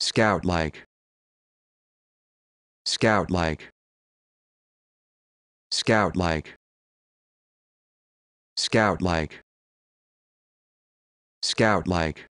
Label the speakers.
Speaker 1: Scout-like. Scout-like. Scout-like. Scout-like. Scout-like.